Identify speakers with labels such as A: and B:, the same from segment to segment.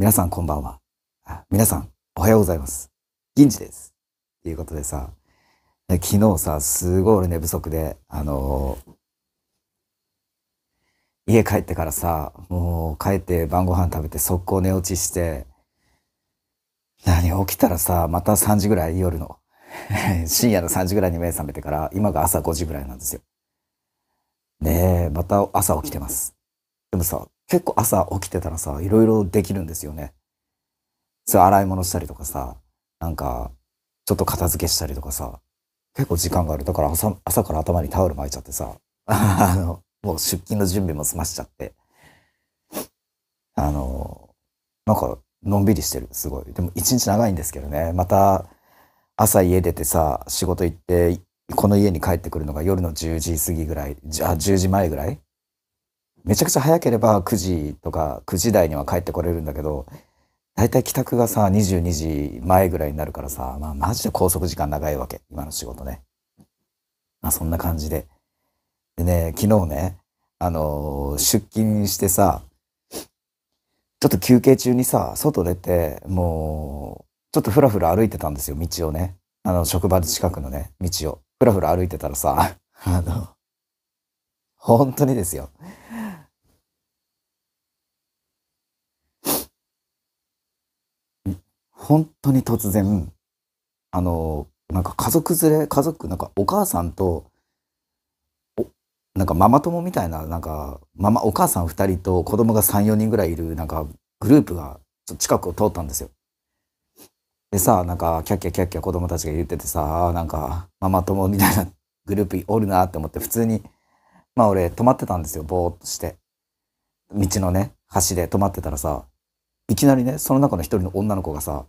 A: 皆さんこんばんは。皆さん、おはようございます。銀次です。っていうことでさ、昨日さ、すごい俺寝不足で、あのー、家帰ってからさ、もう帰って晩ご飯食べて速攻寝落ちして、何、起きたらさ、また3時ぐらい夜の、深夜の3時ぐらいに目覚めてから、今が朝5時ぐらいなんですよ。で、また朝起きてます。でもさ、結構朝起きてたらさ、いろいろできるんですよね。そう、洗い物したりとかさ、なんか、ちょっと片付けしたりとかさ、結構時間がある。だから朝、朝から頭にタオル巻いちゃってさ、あの、もう出勤の準備も済ましちゃって、あの、なんか、のんびりしてる、すごい。でも一日長いんですけどね、また、朝家出てさ、仕事行って、この家に帰ってくるのが夜の10時過ぎぐらい、あ、10時前ぐらいめちゃくちゃ早ければ9時とか9時台には帰ってこれるんだけど大体帰宅がさ22時前ぐらいになるからさ、まあ、マジで拘束時間長いわけ今の仕事ね。まあ、そんな感じで。でね昨日ねあのー、出勤してさちょっと休憩中にさ外出てもうちょっとふらふら歩いてたんですよ道をねあの職場の近くのね道をふらふら歩いてたらさ あの本当にですよ本当に突然、あの、なんか家族連れ、家族、なんかお母さんと、なんかママ友みたいな、なんか、ママ、お母さん2人と子供が3、4人ぐらいいる、なんか、グループが、近くを通ったんですよ。でさ、なんか、キャッキャキャッキャ子供たちが言っててさ、なんか、ママ友みたいなグループおるなって思って、普通に、まあ俺、止まってたんですよ、ぼーっとして。道のね、橋で止まってたらさ、いきなりね、その中の一人の女の子がさ、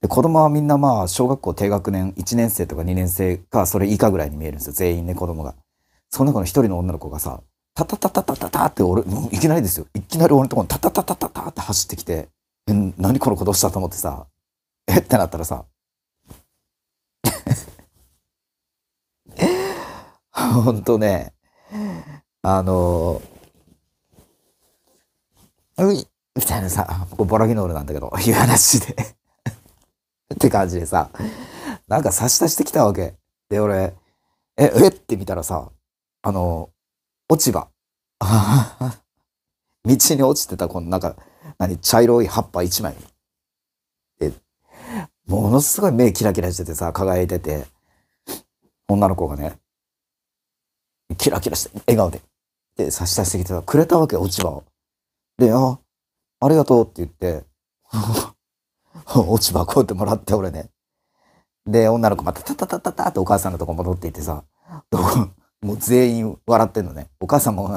A: で子供はみんなまあ小学校低学年1年生とか2年生かそれ以下ぐらいに見えるんですよ全員ね子供が。その中の一人の女の子がさタタタタタタタって俺いきなりですよいきなり俺のところにタタタタタタって走ってきてえ何この子どうしたと思ってさえってなったらさほんとねあのういみたいなさ、ボラギノールなんだけど、いう話でって感じでさ、なんか差し出してきたわけ。で、俺、え、えって見たらさ、あの、落ち葉。道に落ちてた、このなんか、何、茶色い葉っぱ一枚。え、ものすごい目キラキラしててさ、輝いてて、女の子がね、キラキラして、笑顔で、で、差し出してきてた、くれたわけ、落ち葉を。で、あ、ありがとうって言って、落ち葉こうってもらって俺ね。で、女の子またタタタタタってお母さんのとこ戻っていってさ、どこ、もう全員笑ってんのね。お母さんも、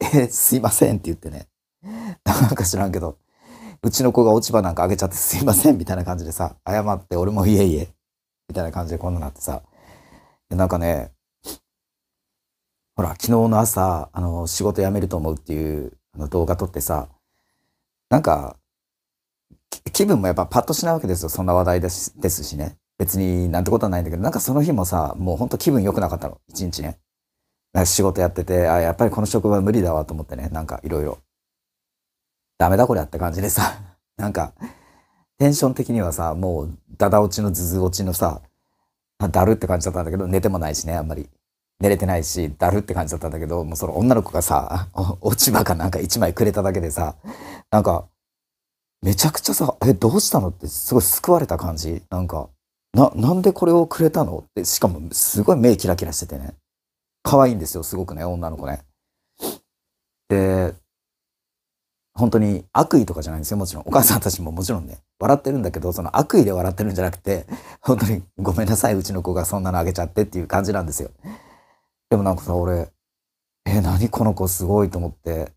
A: えすいませんって言ってね。なんか知らんけど、うちの子が落ち葉なんかあげちゃってすいませんみたいな感じでさ、謝って俺もいえいえ、みたいな感じでこんななってさ。でなんかね、ほら、昨日の朝、あの、仕事辞めると思うっていうあの動画撮ってさ、なんか、気分もやっぱパッとしないわけですよ。そんな話題ですですしね。別になんてことはないんだけど、なんかその日もさ、もうほんと気分良くなかったの。一日ね。仕事やってて、あ、やっぱりこの職場無理だわと思ってね。なんかいろいろ。ダメだこりゃって感じでさ。なんか、テンション的にはさ、もうダダ落ちのズズ落ちのさ、だるって感じだったんだけど、寝てもないしね、あんまり。寝れてないし、だるって感じだったんだけど、もうその女の子がさ、落ち葉かなんか一枚くれただけでさ、なんか、めちゃくちゃさ、え、どうしたのってすごい救われた感じ。なんか、な、なんでこれをくれたのって、しかもすごい目キラキラしててね。可愛いんですよ、すごくね、女の子ね。で、本当に悪意とかじゃないんですよ、もちろん。お母さんたちももちろんね、笑ってるんだけど、その悪意で笑ってるんじゃなくて、本当にごめんなさい、うちの子がそんなのあげちゃってっていう感じなんですよ。でもなんかさ、俺、え、何この子すごいと思って、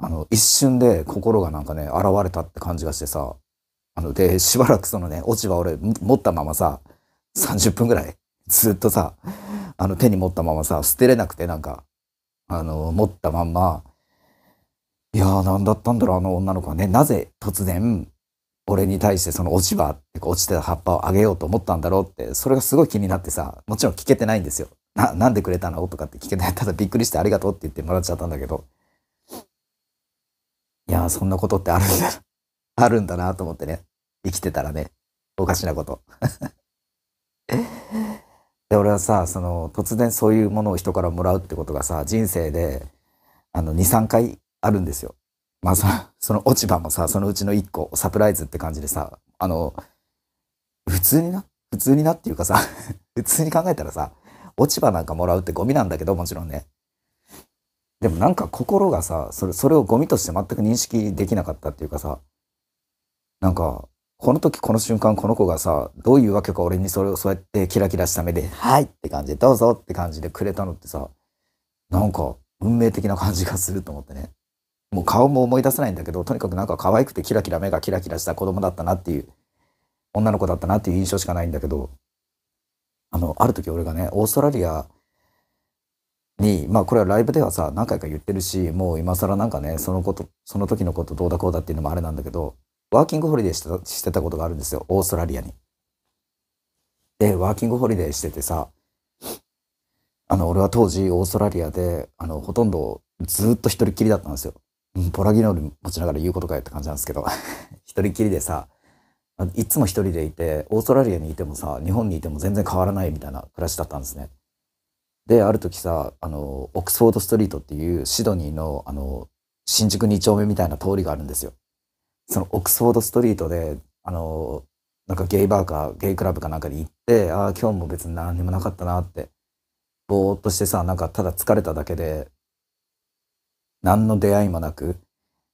A: あの、一瞬で心がなんかね、現れたって感じがしてさ、あの、で、しばらくそのね、落ち葉俺持ったままさ、30分ぐらい、ずっとさ、あの、手に持ったままさ、捨てれなくてなんか、あの、持ったまんま、いやー、なんだったんだろう、あの女の子はね、なぜ突然、俺に対してその落ち葉って落ちてた葉っぱをあげようと思ったんだろうって、それがすごい気になってさ、もちろん聞けてないんですよ。な、なんでくれたのとかって聞けて、ただびっくりしてありがとうって言ってもらっちゃったんだけど。いやそんなことってあるんだ、あるんだなと思ってね。生きてたらね、おかしなこと。で、俺はさ、その、突然そういうものを人からもらうってことがさ、人生で、あの、2、3回あるんですよ。まあそ、その落ち葉もさ、そのうちの1個、サプライズって感じでさ、あの、普通にな、普通になっていうかさ、普通に考えたらさ、落ち葉なんかもらうってゴミなんだけど、もちろんね。でもなんか心がさ、それ、それをゴミとして全く認識できなかったっていうかさ、なんか、この時この瞬間この子がさ、どういうわけか俺にそれをそうやってキラキラした目で、はいって感じで、どうぞって感じでくれたのってさ、なんか運命的な感じがすると思ってね。もう顔も思い出せないんだけど、とにかくなんか可愛くてキラキラ目がキラキラした子供だったなっていう、女の子だったなっていう印象しかないんだけど、あの、ある時俺がね、オーストラリアに、まあこれはライブではさ、何回か言ってるし、もう今更なんかね、そのこと、その時のことどうだこうだっていうのもあれなんだけど、ワーキングホリデーしてたしてたことがあるんですよ、オーストラリアに。で、ワーキングホリデーしててさ、あの、俺は当時オーストラリアで、あの、ほとんどずっと一人きりだったんですよ。ポラギノール持ちながら言うことかよって感じなんですけど 一人きりでさ、いつも一人でいて、オーストラリアにいてもさ、日本にいても全然変わらないみたいな暮らしだったんですね。である時さあのオックスフォードストリートっていうシドニーのあの新宿2丁目みたいな通りがあるんですよ。そのオックスフォードストリートであのなんかゲイバーかゲイクラブかなんかに行ってああ今日も別に何にもなかったなってぼーっとしてさなんかただ疲れただけで何の出会いもなく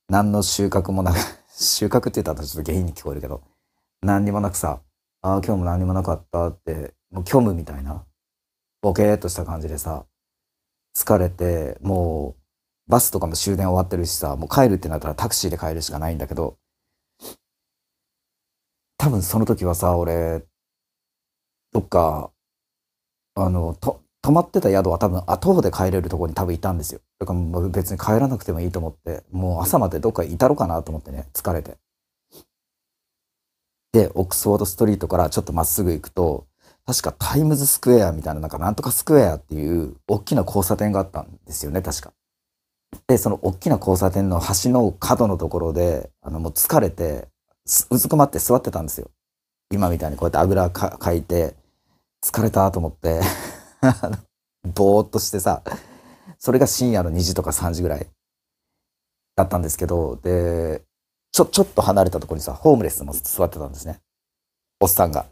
A: 何の収穫もなく 収穫って言ったらちょっと原因に聞こえるけど何にもなくさああ今日も何にもなかったってもう虚無みたいなボケーっとした感じでさ、疲れて、もう、バスとかも終電終わってるしさ、もう帰るってなったらタクシーで帰るしかないんだけど、多分その時はさ、俺、どっか、あの、と、泊まってた宿は多分後で帰れるとこに多分いたんですよ。だからもう別に帰らなくてもいいと思って、もう朝までどっかいたろうかなと思ってね、疲れて。で、オックスフォードストリートからちょっとまっすぐ行くと、確かタイムズスクエアみたいな、なんかなんとかスクエアっていう大きな交差点があったんですよね、確か。で、その大きな交差点の橋の角のところで、あの、もう疲れて、うずくまって座ってたんですよ。今みたいにこうやってあぐらかかいて、疲れたと思って ぼーっとしてさ、それが深夜の2時とか3時ぐらいだったんですけど、で、ちょ、ちょっと離れたところにさ、ホームレスも座ってたんですね。おっさんが。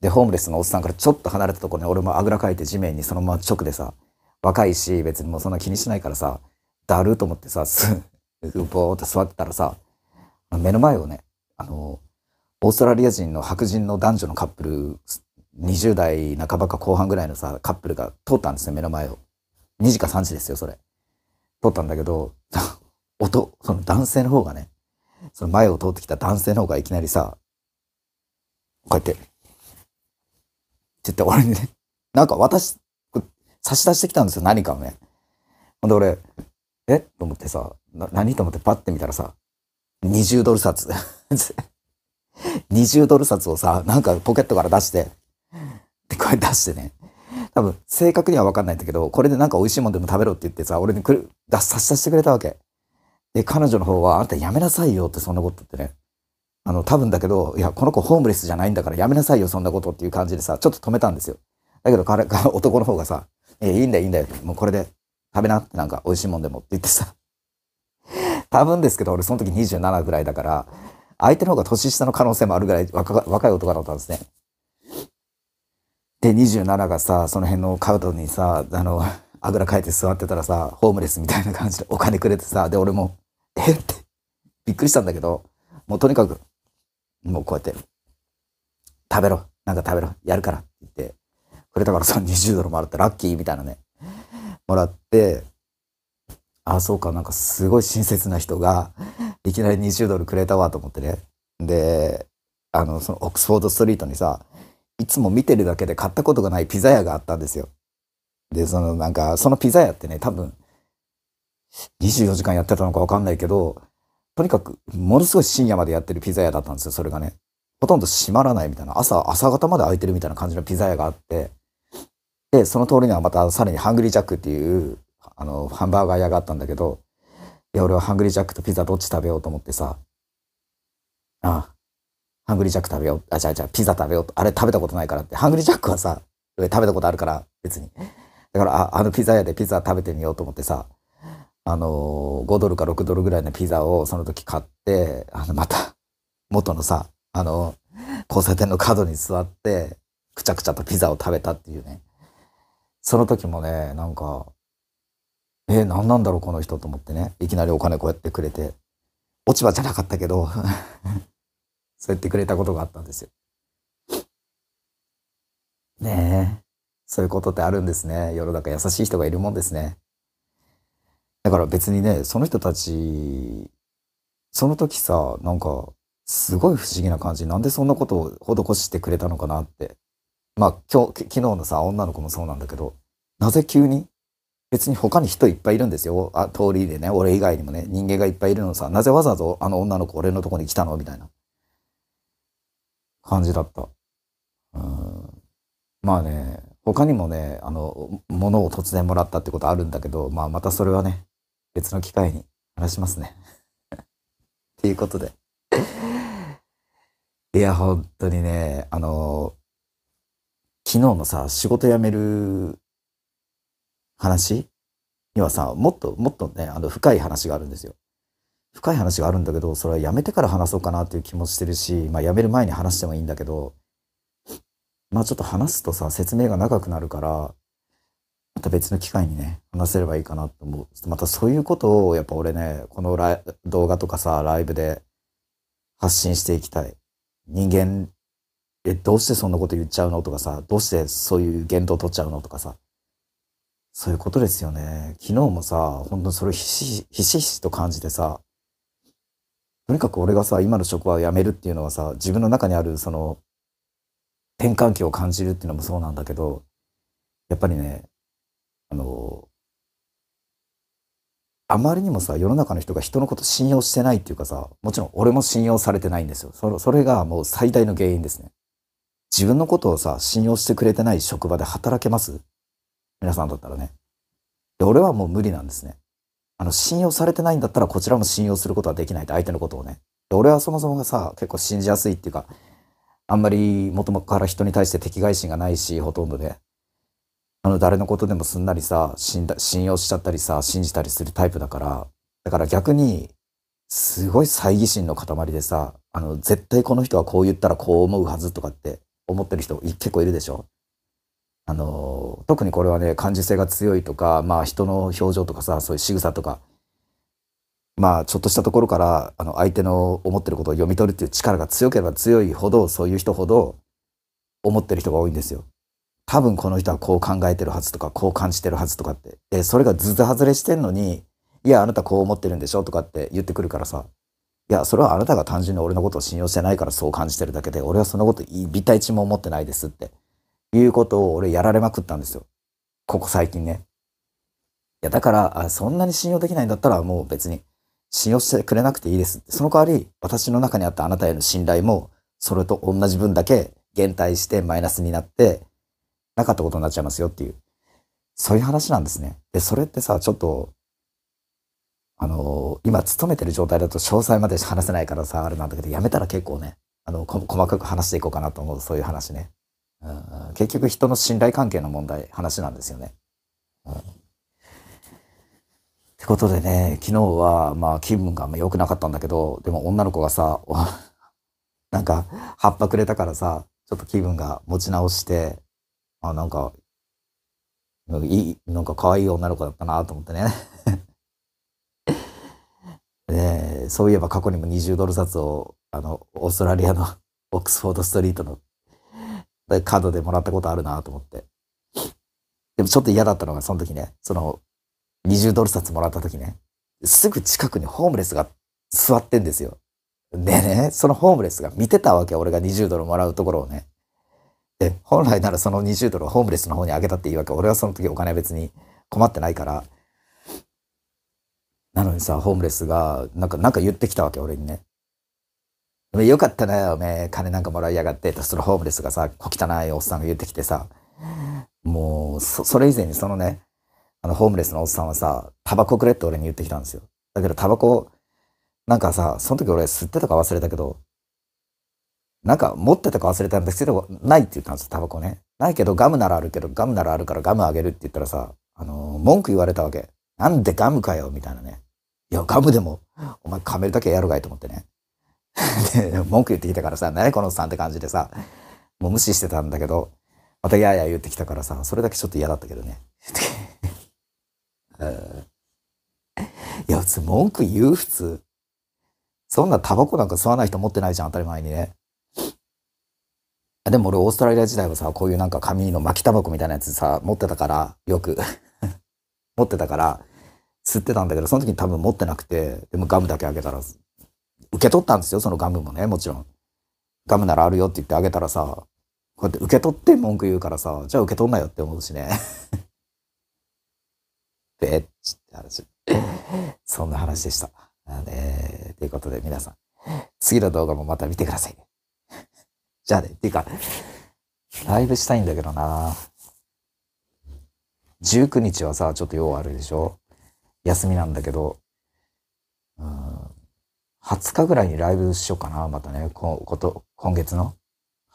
A: でホームレスのおっさんからちょっと離れたところに俺もあぐらかいて地面にそのまま直でさ若いし別にもうそんな気にしないからさだると思ってさすぼーっと座ってたらさ目の前をねあのオーストラリア人の白人の男女のカップル20代半ばか後半ぐらいのさカップルが通ったんですよ目の前を2時か3時ですよそれ通ったんだけど 音その男性の方がねその前を通ってきた男性の方がいきなりさこうやってって言って俺にね、なんか私、差し出してきたんですよ、何かをね。ほんで俺、えと思ってさ、何と思ってパッて見たらさ、20ドル札。20 ドル札をさ、なんかポケットから出して、で、これ出してね。多分、正確には分かんないんだけど、これでなんか美味しいもんでも食べろって言ってさ、俺にくる、出差し出してくれたわけ。で、彼女の方は、あんたやめなさいよって、そんなことってね。あの、多分だけど、いや、この子ホームレスじゃないんだからやめなさいよ、そんなことっていう感じでさ、ちょっと止めたんですよ。だけど彼、男の方がさ、いいいんだよ、いいんだよ。もうこれで食べなって、なんか美味しいもんでもって言ってさ。多分ですけど、俺その時27ぐらいだから、相手の方が年下の可能性もあるぐらい若若い男だったんですね。で、27がさ、その辺のカウトにさ、あの、あぐらかいて座ってたらさ、ホームレスみたいな感じでお金くれてさ、で、俺も、えって、びっくりしたんだけど、もうとにかくもうこうやって、食べろ、なんか食べろ、やるからって言って、くれたからさ、20ドルもらってラッキーみたいなね、もらって、ああ、そうか、なんかすごい親切な人が、いきなり20ドルくれたわと思ってね。で、あの、そのオックスフォードストリートにさ、いつも見てるだけで買ったことがないピザ屋があったんですよ。で、そのなんか、そのピザ屋ってね、多分、24時間やってたのかわかんないけど、とにかく、ものすごい深夜までやってるピザ屋だったんですよ、それがね。ほとんど閉まらないみたいな、朝、朝方まで開いてるみたいな感じのピザ屋があって、で、その通りにはまたさらにハングリージャックっていう、あの、ハンバーガー屋があったんだけど、いや、俺はハングリージャックとピザどっち食べようと思ってさ、ああ、ハングリージャック食べよう。あ、じゃあじゃあピザ食べよう。あれ食べたことないからって。ハングリージャックはさ、食べたことあるから、別に。だから、あ、あのピザ屋でピザ食べてみようと思ってさ、あの、5ドルか6ドルぐらいのピザをその時買って、あの、また、元のさ、あの、交差点の角に座って、くちゃくちゃとピザを食べたっていうね。その時もね、なんか、えー、何なんだろうこの人と思ってね。いきなりお金こうやってくれて。落ち葉じゃなかったけど そうやってくれたことがあったんですよ。ねえ。そういうことってあるんですね。世の中優しい人がいるもんですね。だから別にね、その人たち、その時さ、なんか、すごい不思議な感じ。なんでそんなことを施してくれたのかなって。まあ、今日、昨日のさ、女の子もそうなんだけど、なぜ急に別に他に人いっぱいいるんですよ。あ、通りでね、俺以外にもね、人間がいっぱいいるのさ、なぜわざわざあの女の子俺のとこに来たのみたいな感じだった。うん。まあね、他にもね、あの、物を突然もらったってことあるんだけど、まあまたそれはね、別の機会に話しますね。っていうことで。いや、本当にね、あの、昨日のさ、仕事辞める話にはさ、もっともっとね、あの、深い話があるんですよ。深い話があるんだけど、それは辞めてから話そうかなっていう気もしてるし、まあ辞める前に話してもいいんだけど、まあちょっと話すとさ、説明が長くなるから、また別の機会にね、話せればいいかなと思う。またそういうことを、やっぱ俺ね、この動画とかさ、ライブで発信していきたい。人間、え、どうしてそんなこと言っちゃうのとかさ、どうしてそういう言動を取っちゃうのとかさ。そういうことですよね。昨日もさ、本当にそれをひしひしと感じてさ、とにかく俺がさ、今の職場を辞めるっていうのはさ、自分の中にあるその、転換期を感じるっていうのもそうなんだけど、やっぱりね、あの、あまりにもさ、世の中の人が人のこと信用してないっていうかさ、もちろん俺も信用されてないんですよ。それそれがもう最大の原因ですね。自分のことをさ、信用してくれてない職場で働けます皆さんだったらね。で、俺はもう無理なんですね。あの、信用されてないんだったらこちらも信用することはできないと、相手のことをね。で、俺はそもそもがさ、結構信じやすいっていうか、あんまり元々から人に対して敵外心がないし、ほとんどで、ね。あの誰のことでもすんなりさ信用しちゃったりさ信じたりするタイプだからだから逆にすごい猜疑心の塊でさあの絶対この人はこう言ったらこう思うはずとかって思ってる人結構いるでしょあの特にこれはね感受性が強いとか、まあ、人の表情とかさそういう仕草とかまあちょっとしたところからあの相手の思ってることを読み取るっていう力が強ければ強いほどそういう人ほど思ってる人が多いんですよ。多分この人はこう考えてるはずとかこう感じてるはずとかって、えそれがずず外れしてんのに「いやあなたこう思ってるんでしょ」とかって言ってくるからさいやそれはあなたが単純に俺のことを信用してないからそう感じてるだけで俺はそのこと一タ一も思ってないですっていうことを俺やられまくったんですよここ最近ね。いやだからそんなに信用できないんだったらもう別に信用してくれなくていいですってその代わり私の中にあったあなたへの信頼もそれと同じ分だけ減退してマイナスになってなかったことになっちゃいますよっていう、そういう話なんですね。で、それってさ、ちょっと、あの今勤めてる状態だと詳細まで話せないからさ、あれなんだけど、やめたら結構ね、あの、細かく話していこうかなと思う、そういう話ね。うん、結局人の信頼関係の問題、話なんですよね。うん、ってことでね、昨日は、まあ、気分があま良くなかったんだけど、でも女の子がさ、なんか、葉っぱくれたからさ、ちょっと気分が持ち直して、あ、なんか、いい、なんか可愛い女の子だったなと思ってね。ねそういえば過去にも20ドル札を、あの、オーストラリアの オックスフォードストリートのカードでもらったことあるなと思って。でもちょっと嫌だったのが、その時ね、その、20ドル札もらった時ね、すぐ近くにホームレスが座ってんですよ。でね、そのホームレスが見てたわけ、俺が20ドルもらうところをね。で、本来ならその20ドルをホームレスの方にあげたっていいわけ。俺はその時お金別に困ってないから。なのにさ、ホームレスが、なんか、なんか言ってきたわけ、俺にね。よかったな、おめえ、金なんかもらいやがって、と、そのホームレスがさ、小汚いおっさんが言ってきてさ、もう、そ、それ以前にそのね、あの、ホームレスのおっさんはさ、タバコくれって俺に言ってきたんですよ。だけど、タバコ、なんかさ、その時俺吸ってたか忘れたけど、なんか持ってたか忘れたんですけど、ないって言ったんですよ、タバコね。ないけど、ガムならあるけど、ガムならあるからガムあげるって言ったらさ、あのー、文句言われたわけ。なんでガムかよ、みたいなね。いや、ガムでも、お前カメルだけやるがいと思ってね。で、文句言ってきたからさ、にこのおっさんって感じでさ、もう無視してたんだけど、またやや言ってきたからさ、それだけちょっと嫌だったけどね。いや、普通文句言う普通。そんなタバコなんか吸わない人持ってないじゃん、当たり前にね。でも俺オーストラリア時代はさこういうなんか紙の巻きタバコみたいなやつさ持ってたからよく 持ってたから吸ってたんだけどその時に多分持ってなくてでもガムだけあげたら受け取ったんですよそのガムもねもちろんガムならあるよって言ってあげたらさこうやって受け取って文句言うからさじゃあ受け取んなよって思うしねべ っちって話そんな話でした。ということで皆さん次の動画もまた見てくださいね。じゃあね。っていうか、ライブしたいんだけどな。19日はさ、ちょっと用あるでしょ休みなんだけど、うん、20日ぐらいにライブしようかな、またね、ここと、今月の。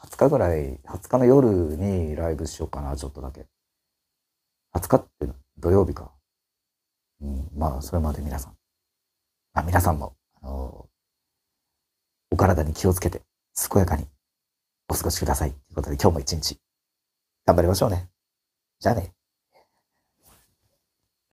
A: 20日ぐらい、20日の夜にライブしようかな、ちょっとだけ。20日って土曜日か。うん、まあ、それまで皆さん。あ、皆さんも、あのー、お体に気をつけて、健やかにお過ごしください。ということで今日も一日頑張りましょうね。じゃあね。